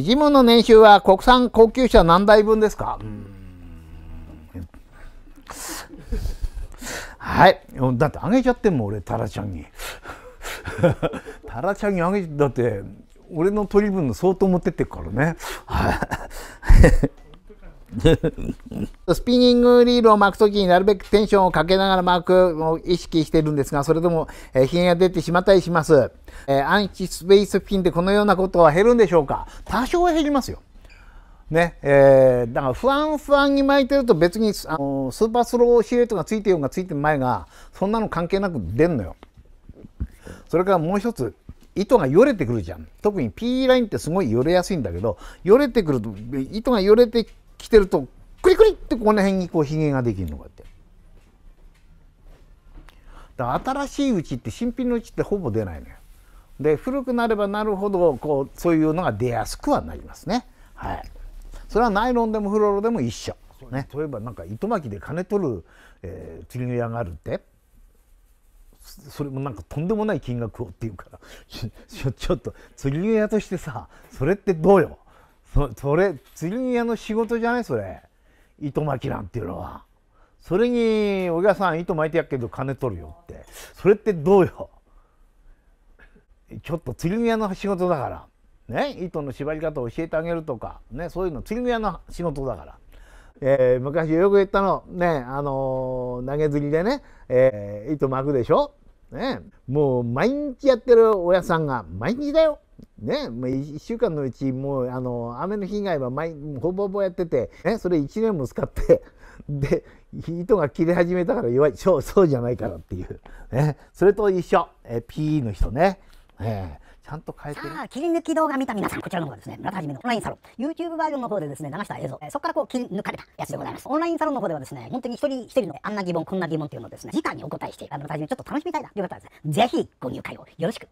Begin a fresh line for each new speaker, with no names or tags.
ジムの年収は国産高級車何台分ですかはい。だってあげちゃっても俺、タラちゃんに。タラちゃんにあげだって、俺の取り分の相当持ってってからね。はい。スピニングリールを巻くときになるべくテンションをかけながら巻くを意識してるんですが、それでも、えー、ひげが出てしまったりします。えー、アンチスペースピンでこのようなことは減るんでしょうか多少は減りますよ。ね、えー、だから不安不安に巻いてると別にあのスーパースローシルエットがついてようがついてる前が、そんなの関係なく出んのよ。それからもう一つ。糸がよれてくるじゃん特に P ラインってすごいよれやすいんだけどよれてくると糸がよれて着てるとクリクリってこの辺にこうひげができるのかって。新しいうちって新品のうちってほぼ出ないのよ。で古くなればなるほどこうそういうのが出やすくはなりますね。はい、それはナイロンでもフロロでも一緒。ね、例えばなんか糸巻きで金取る、えー、釣りの屋があるってそれもなんかとんでもない金額をっていうから ちょっと釣りの屋としてさそれってどうよそそれ釣り屋の仕事じゃないそれ糸巻きなんていうのはそれに「お客さん糸巻いてやっけど金取るよ」ってそれってどうよちょっと釣り屋の仕事だからね糸の縛り方を教えてあげるとかねそういうの釣り屋の仕事だから。えー、昔よく言ったのねあのー、投げ釣りでね、えー、糸巻くでしょねもう毎日やってるおやさんが毎日だよね、もう1週間のうちもうあの雨の被害は毎ほぼほぼやってて、ね、それ1年も使って で糸が切れ始めたから弱いそうそうじゃないからっていう、ね、それと一緒え P の人ね。えーちゃんと変えてさあ切り抜き動画見た皆さんこちらの方ですね村田はじめのオンラインサロン YouTube バージョンの方でですね流した映像、えー、そこからこう切り抜かれたやつでございますオンラインサロンの方ではですね本当に一人一人のあんな疑問こんな疑問っていうのをですね時間にお答えして村田はじめちょっと楽しみたいなという方はですねぜひご入会をよろしく